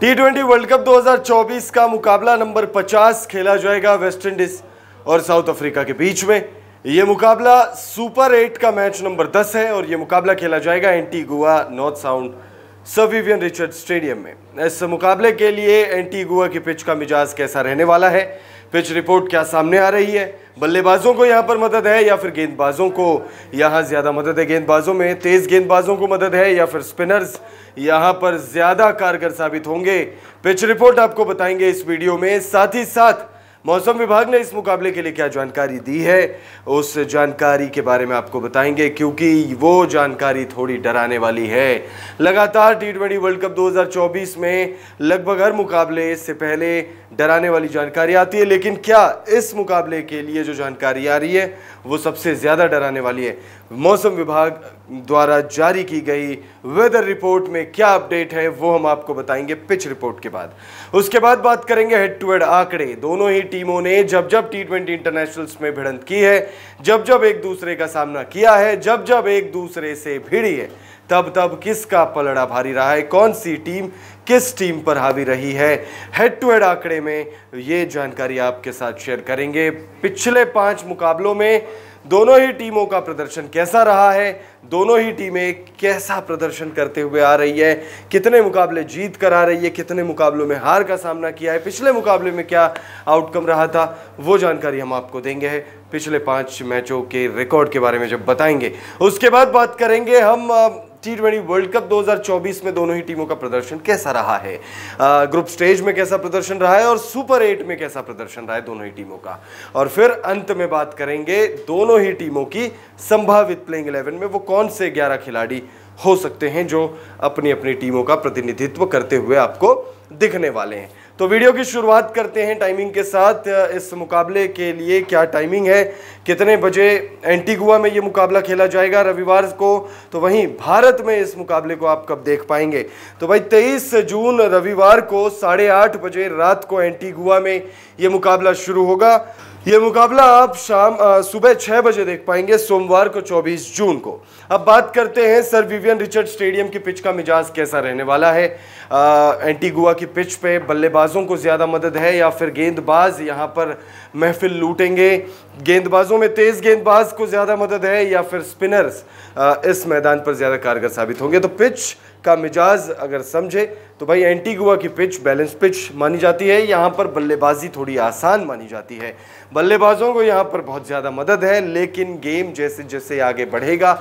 T twenty world cup 2024 का मुकाबला number 50 खेला जाएगा वेस्ट इंडीज और साउथ अफ्रीका के बीच में ये मुकाबला सुपर एट का मैच नंबर 10 है और ये मुकाबला खेला जाएगा Antigua North Sound Sir Vivian Richard stadium में इस मुकाबले के लिए एंटी गोवा की पिच का मिजाज कैसा रहने वाला है पिच रिपोर्ट क्या सामने आ रही है बल्लेबाजों को यहाँ पर मदद है या फिर गेंदबाजों को यहाँ ज़्यादा मदद है गेंदबाजों में तेज़ गेंदबाजों को मदद है या फिर स्पिनर्स यहाँ पर ज़्यादा कारगर साबित होंगे पिच रिपोर्ट आपको बताएंगे इस वीडियो में साथ ही साथ मौसम विभाग ने इस मुकाबले के लिए क्या जानकारी दी है उस जानकारी के बारे में आपको बताएंगे क्योंकि वो जानकारी थोड़ी डराने वाली है लगातार टी ट्वेंटी वर्ल्ड कप 2024 में लगभग हर मुकाबले से पहले डराने वाली जानकारी आती है लेकिन क्या इस मुकाबले के लिए जो जानकारी आ रही है वो सबसे ज़्यादा डराने वाली है मौसम विभाग द्वारा जारी की गई वेदर रिपोर्ट में क्या अपडेट है वो हम आपको बताएंगे पिच रिपोर्ट के बाद उसके बाद बात करेंगे हेड टू हेड आंकड़े दोनों ही टीमों ने जब जब टी ट्वेंटी इंटरनेशनल्स में भिड़ंत की है जब जब एक दूसरे का सामना किया है जब जब एक दूसरे से भिड़ी है तब तब किसका पलड़ा भारी रहा है कौन सी टीम किस टीम पर हावी रही है हेड टू हेड आंकड़े में ये जानकारी आपके साथ शेयर करेंगे पिछले पांच मुकाबलों में दोनों ही टीमों का प्रदर्शन कैसा रहा है दोनों ही टीमें कैसा प्रदर्शन करते हुए आ रही है कितने मुकाबले जीत कर आ रही है कितने मुकाबलों में हार का सामना किया है पिछले मुकाबले में क्या आउटकम रहा था वो जानकारी हम आपको देंगे पिछले पाँच मैचों के रिकॉर्ड के बारे में जब बताएंगे उसके बाद बात करेंगे हम टी ट्वेंटी वर्ल्ड कप 2024 में दोनों ही टीमों का प्रदर्शन कैसा रहा है आ, ग्रुप स्टेज में कैसा प्रदर्शन रहा है और सुपर एट में कैसा प्रदर्शन रहा है दोनों ही टीमों का और फिर अंत में बात करेंगे दोनों ही टीमों की संभावित प्लेइंग इलेवन में वो कौन से ग्यारह खिलाड़ी हो सकते हैं जो अपनी अपनी टीमों का प्रतिनिधित्व करते हुए आपको दिखने वाले हैं तो वीडियो की शुरुआत करते हैं टाइमिंग के साथ इस मुकाबले के लिए क्या टाइमिंग है कितने बजे एंटीगुआ में ये मुकाबला खेला जाएगा रविवार को तो वहीं भारत में इस मुकाबले को आप कब देख पाएंगे तो भाई तेईस जून रविवार को साढ़े आठ बजे रात को एंटीगुआ में ये मुकाबला शुरू होगा ये मुकाबला आप शाम सुबह छह बजे देख पाएंगे सोमवार को 24 जून को अब बात करते हैं सर विवियन रिचर्ड स्टेडियम की पिच का मिजाज कैसा रहने वाला है एंटीगुआ की पिच पे बल्लेबाजों को ज़्यादा मदद है या फिर गेंदबाज यहाँ पर महफिल लूटेंगे गेंदबाजों में तेज़ गेंदबाज को ज़्यादा मदद है या फिर स्पिनर्स आ, इस मैदान पर ज़्यादा कारगर साबित होंगे तो पिच का मिजाज अगर समझे तो भाई एंटीगुआ की पिच बैलेंस पिच मानी जाती है यहाँ पर बल्लेबाजी थोड़ी आसान मानी जाती है बल्लेबाजों को यहाँ पर बहुत ज़्यादा मदद है लेकिन गेम जैसे जैसे आगे बढ़ेगा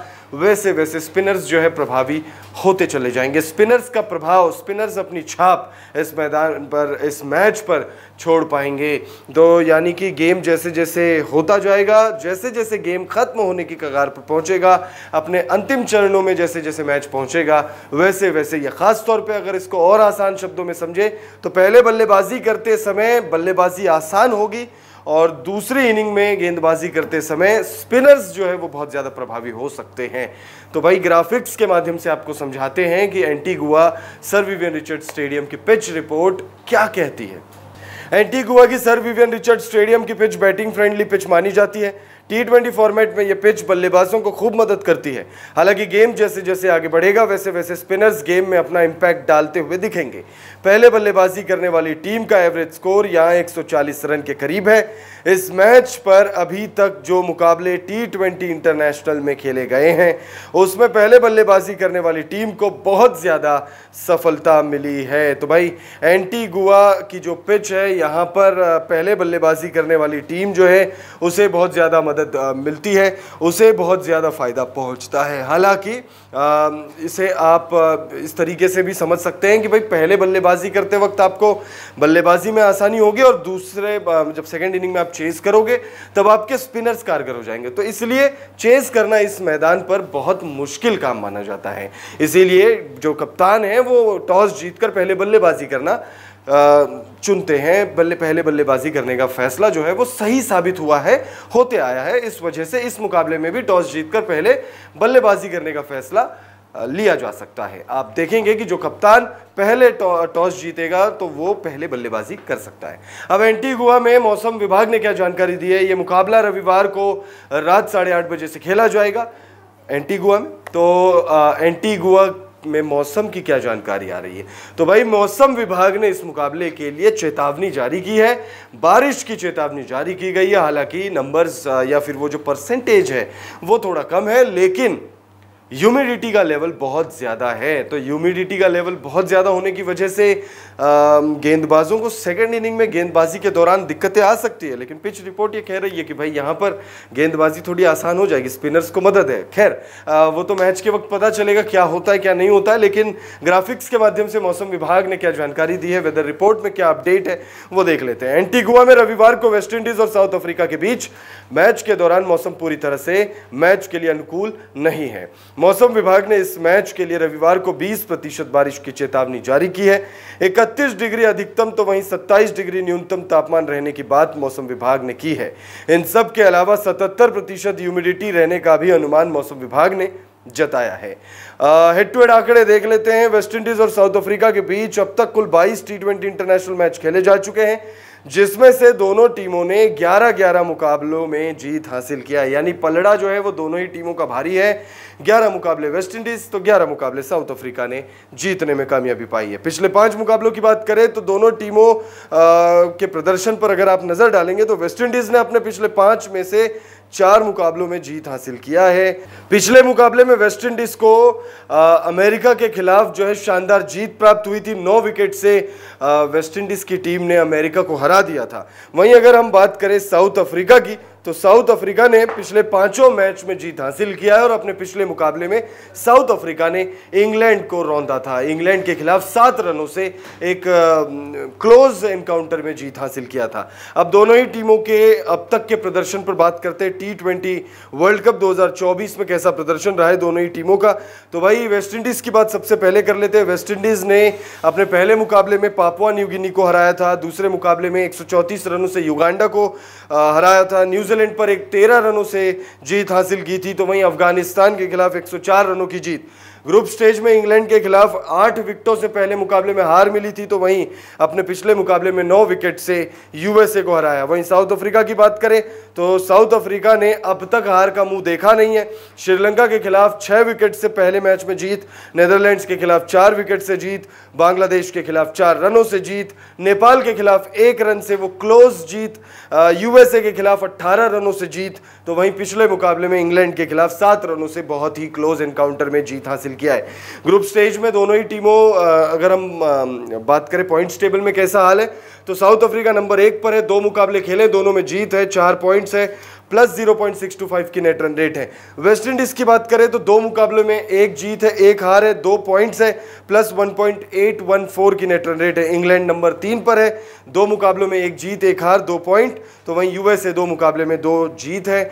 वैसे वैसे स्पिनर्स जो है प्रभावी होते चले जाएंगे स्पिनर्स का प्रभाव स्पिनर्स अपनी छाप इस मैदान पर इस मैच पर छोड़ पाएंगे तो यानी कि गेम जैसे जैसे होता जाएगा जैसे जैसे गेम ख़त्म होने की कगार पर पहुंचेगा अपने अंतिम चरणों में जैसे जैसे मैच पहुंचेगा वैसे वैसे यह ख़ास तौर पे अगर इसको और आसान शब्दों में समझे तो पहले बल्लेबाजी करते समय बल्लेबाजी आसान होगी और दूसरे इनिंग में गेंदबाजी करते समय स्पिनर्स जो है वो बहुत ज़्यादा प्रभावी हो सकते हैं तो भाई ग्राफिक्स के माध्यम से आपको समझाते हैं कि Antigua sir Vivian Richard stadium की पिच रिपोर्ट क्या कहती है एंटीगुआ की सर विवियन रिचर्ड स्टेडियम की पिच बैटिंग फ्रेंडली पिच मानी जाती है टी ट्वेंटी फॉर्मेट में ये पिच बल्लेबाजों को खूब मदद करती है हालांकि गेम जैसे जैसे आगे बढ़ेगा वैसे वैसे स्पिनर्स गेम में अपना इम्पैक्ट डालते हुए दिखेंगे पहले बल्लेबाजी करने वाली टीम का एवरेज स्कोर यहाँ 140 रन के करीब है इस मैच पर अभी तक जो मुकाबले टी ट्वेंटी इंटरनेशनल में खेले गए हैं उसमें पहले बल्लेबाजी करने वाली टीम को बहुत ज़्यादा सफलता मिली है तो भाई एंटी गोवा की जो पिच है यहाँ पर पहले बल्लेबाजी करने वाली टीम जो है उसे बहुत ज़्यादा मदद मदद मिलती है उसे बहुत ज़्यादा फ़ायदा पहुंचता है हालांकि इसे आप इस तरीके से भी समझ सकते हैं कि भाई पहले बल्लेबाजी करते वक्त आपको बल्लेबाजी में आसानी होगी और दूसरे जब सेकेंड इनिंग में आप चेस करोगे तब आपके स्पिनर्स कारगर हो जाएंगे तो इसलिए चेस करना इस मैदान पर बहुत मुश्किल काम माना जाता है इसीलिए जो कप्तान है वो टॉस जीतकर पहले बल्लेबाजी करना आ, चुनते हैं बल्ले पहले बल्लेबाजी करने का फैसला जो है वो सही साबित हुआ है होते आया है इस वजह से इस मुकाबले में भी टॉस जीतकर पहले बल्लेबाजी करने का फैसला लिया जा सकता है आप देखेंगे कि जो कप्तान पहले टॉस जीतेगा तो वो पहले बल्लेबाजी कर सकता है अब एंटीगुआ में मौसम विभाग ने क्या जानकारी दी है ये मुकाबला रविवार को रात साढ़े आठ बजे से खेला जाएगा एंटीगुआ में तो एंटीगुआ में मौसम की क्या जानकारी आ रही है तो भाई मौसम विभाग ने इस मुकाबले के लिए चेतावनी जारी की है बारिश की चेतावनी जारी की गई है हालांकि नंबर्स या फिर वो जो परसेंटेज है वो थोड़ा कम है लेकिन ह्यूमिडिटी का लेवल बहुत ज़्यादा है तो ह्यूमिडिटी का लेवल बहुत ज़्यादा होने की वजह से गेंदबाजों को सेकेंड इनिंग में गेंदबाजी के दौरान दिक्कतें आ सकती है लेकिन पिच रिपोर्ट ये कह रही है कि भाई यहाँ पर गेंदबाजी थोड़ी आसान हो जाएगी स्पिनर्स को मदद है खैर वो तो मैच के वक्त पता चलेगा क्या होता है क्या नहीं होता है लेकिन ग्राफिक्स के माध्यम से मौसम विभाग ने क्या जानकारी दी है वेदर रिपोर्ट में क्या अपडेट है वो देख लेते हैं एंटीगुआ में रविवार को वेस्ट इंडीज़ और साउथ अफ्रीका के बीच मैच के दौरान मौसम पूरी तरह से मैच के लिए अनुकूल नहीं है मौसम विभाग ने इस मैच के लिए रविवार को 20 प्रतिशत बारिश की चेतावनी जारी की है 31 डिग्री अधिकतम तो वहीं 27 डिग्री न्यूनतम तापमान रहने की बात मौसम विभाग ने की है इन सब के अलावा 77 प्रतिशत ह्यूमिडिटी रहने का भी अनुमान मौसम विभाग ने जताया है हेड टू हेड आंकड़े देख लेते हैं वेस्ट इंडीज और साउथ अफ्रीका के बीच अब तक कुल बाईस टी इंटरनेशनल मैच खेले जा चुके हैं जिसमें से दोनों टीमों ने 11-11 मुकाबलों में जीत हासिल किया यानी पलड़ा जो है वो दोनों ही टीमों का भारी है 11 मुकाबले वेस्ट इंडीज़ तो 11 मुकाबले साउथ अफ्रीका ने जीतने में कामयाबी पाई है पिछले पांच मुकाबलों की बात करें तो दोनों टीमों आ, के प्रदर्शन पर अगर आप नज़र डालेंगे तो वेस्ट इंडीज़ ने अपने पिछले पांच में से चार मुकाबलों में जीत हासिल किया है पिछले मुकाबले में वेस्ट इंडीज को आ, अमेरिका के खिलाफ जो है शानदार जीत प्राप्त हुई थी नौ विकेट से वेस्टइंडीज वेस्ट इंडीज की टीम ने अमेरिका को हरा दिया था वहीं अगर हम बात करें साउथ अफ्रीका की तो साउथ अफ्रीका ने पिछले पांचों मैच में जीत हासिल किया है और अपने पिछले मुकाबले में साउथ अफ्रीका ने इंग्लैंड को रौंदा था इंग्लैंड के खिलाफ सात रनों से एक क्लोज एनकाउंटर में जीत हासिल किया था अब दोनों ही टीमों के अब तक के प्रदर्शन पर बात करते हैं टी ट्वेंटी वर्ल्ड कप 2024 में कैसा प्रदर्शन रहा है दोनों ही टीमों का तो भाई वेस्टइंडीज की बात सबसे पहले कर लेते हैं वेस्टइंडीज ने अपने पहले मुकाबले में पापुआ न्यूगिनी को हराया था दूसरे मुकाबले में एक रनों से युगांडा को हराया था न्यूजीलैंड न्यूजीलैंड पर एक तेरह रनों से जीत हासिल की थी तो वहीं अफगानिस्तान के खिलाफ एक रनों की जीत ग्रुप स्टेज में इंग्लैंड के खिलाफ आठ विकेटों से पहले मुकाबले में हार मिली थी तो वहीं अपने पिछले मुकाबले में नौ विकेट से यूएसए को हराया वहीं साउथ अफ्रीका की बात करें तो साउथ अफ्रीका ने अब तक हार का मुंह देखा नहीं है श्रीलंका के खिलाफ छः विकेट से पहले मैच में जीत नेदरलैंड्स के खिलाफ चार विकेट से जीत बांग्लादेश के खिलाफ चार रनों से जीत नेपाल के खिलाफ एक रन से वो क्लोज जीत यूएसए के खिलाफ अट्ठारह रनों से जीत तो वहीं पिछले मुकाबले में इंग्लैंड के खिलाफ सात रनों से बहुत ही क्लोज एनकाउंटर में जीत हासिल किया है ग्रुप स्टेज में दोनों ही टीमों अगर हम बात करें पॉइंट्स टेबल में कैसा हाल है तो साउथ अफ्रीका नंबर एक पर है दो मुकाबले खेले दोनों में जीत है चार पॉइंट्स है plus zero point six two five की नेट रन रेट है वेस्ट इंडीज़ की बात करें तो दो मुकाबलों में एक जीत है एक हार है दो पॉइंट्स है plus one point eight one four की नेट रन रेट है इंग्लैंड नंबर तीन पर है दो मुकाबलों में एक जीत एक हार दो पॉइंट तो वहीं यूएसए दो मुकाबले में दो जीत है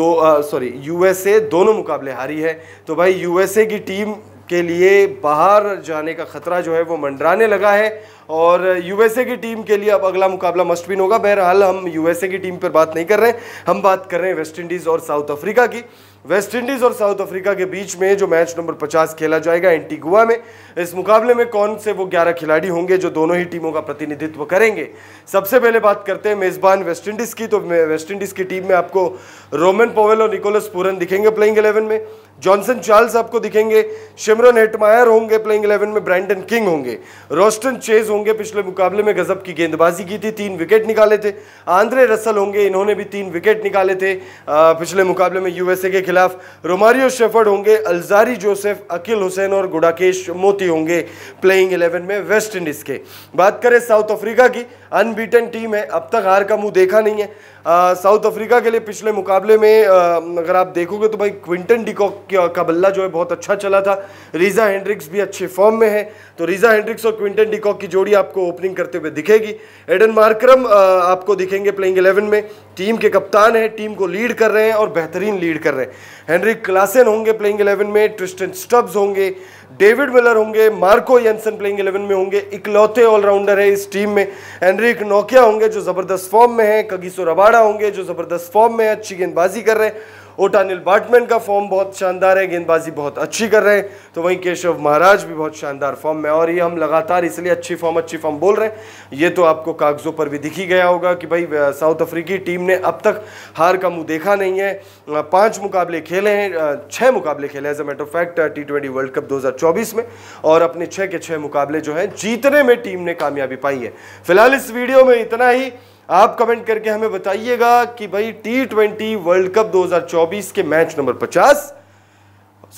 दो सॉरी यूएसए दोनों मुकाबले हारी है तो भाई यूएसए की टीम के लिए बाहर जाने का खतरा जो है वो मंडराने लगा है और यूएसए की टीम के लिए अब अगला मुकाबला मस्ट बिन होगा बहरहाल हम यूएसए की टीम पर बात नहीं कर रहे हम बात कर रहे हैं वेस्ट इंडीज़ और साउथ अफ्रीका की वेस्ट इंडीज़ और साउथ अफ्रीका के बीच में जो मैच नंबर 50 खेला जाएगा एंटीगुआ में इस मुकाबले में कौन से वो 11 खिलाड़ी होंगे जो दोनों ही टीमों का प्रतिनिधित्व करेंगे सबसे पहले बात करते हैं मेज़बान वेस्ट इंडीज़ की तो वेस्ट इंडीज़ की टीम में आपको रोमन पोवेल और निकोलस पूरन दिखेंगे प्लेइंग एलेवन में जॉनसन चार्ल्स आपको दिखेंगे शिमरन हेटमायर होंगे प्लेइंग 11 में ब्रैंडन किंग होंगे रोस्टन चेज होंगे पिछले मुकाबले में गजब की गेंदबाजी की थी तीन विकेट निकाले थे आंद्रे रसल होंगे इन्होंने भी तीन विकेट निकाले थे आ, पिछले मुकाबले में यूएसए के खिलाफ रोमारियो शेफर्ड होंगे अल्जारी जोसेफ अकील हुसैन और गुडाकेश मोती होंगे प्लेइंग इलेवन में वेस्ट इंडीज़ के बात करें साउथ अफ्रीका की अनबीटन टीम है अब तक हार का मुंह देखा नहीं है साउथ अफ्रीका के लिए पिछले मुकाबले में अगर आप देखोगे तो भाई क्विंटन डिकॉक का बल्ला जो है बहुत अच्छा चला था रीज़ा हेंड्रिक्स भी अच्छे फॉर्म में है तो रीज़ा हेंड्रिक्स और क्विंटन डिकॉक की जोड़ी आपको ओपनिंग करते हुए दिखेगी एडन मार्क्रम आपको दिखेंगे प्लेइंग एलेवन में टीम के कप्तान है टीम को लीड कर रहे हैं और बेहतरीन लीड कर रहे हैं हेनरिक क्लासेन होंगे प्लेइंग एलेवन में ट्रिस्टन स्टब्स होंगे डेविड मिलर होंगे मार्को यंसन प्लेइंग एलेवन में होंगे इकलौते ऑलराउंडर है इस टीम में एनरिक नोकिया होंगे जो ज़बरदस्त फॉर्म में है कगिसो रबाड़ा होंगे जो ज़बरदस्त फॉर्म में है अच्छी गेंदबाजी कर रहे हैं ओटा अनिल बाटमैन का फॉर्म बहुत शानदार है गेंदबाजी बहुत अच्छी कर रहे हैं तो वहीं केशव महाराज भी बहुत शानदार फॉर्म में और ये हम लगातार इसलिए अच्छी फॉर्म अच्छी फॉर्म बोल रहे हैं ये तो आपको कागज़ों पर भी दिखी गया होगा कि भाई साउथ अफ्रीकी टीम ने अब तक हार का मुँह देखा नहीं है पाँच मुकाबले खेले हैं छः मुकाबले खेले as a matter fact T twenty world cup दो में और अपने छः के छः मुकाबले जो हैं जीतने में टीम ने कामयाबी पाई है फिलहाल इस वीडियो में इतना ही आप कमेंट करके हमें बताइएगा कि भाई टी ट्वेंटी वर्ल्ड कप 2024 के मैच नंबर 50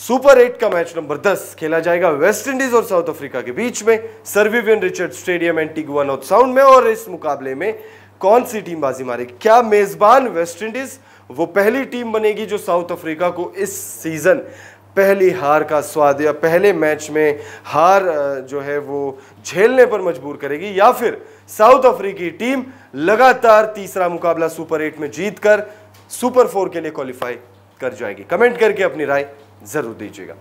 सुपर एट का मैच नंबर 10 खेला जाएगा वेस्ट इंडीज और साउथ अफ्रीका के बीच में Sir Vivian Richard stadium Antigua North Sound में और इस मुकाबले में कौन सी टीम बाजी मारेगी क्या मेजबान वेस्ट इंडीज वो पहली टीम बनेगी जो साउथ अफ्रीका को इस सीजन पहली हार का स्वाद या पहले मैच में हार जो है वो झेलने पर मजबूर करेगी या फिर साउथ अफ्रीकी टीम लगातार तीसरा मुकाबला सुपर एट में जीतकर सुपर फोर के लिए क्वालिफाई कर जाएगी कमेंट करके अपनी राय जरूर दीजिएगा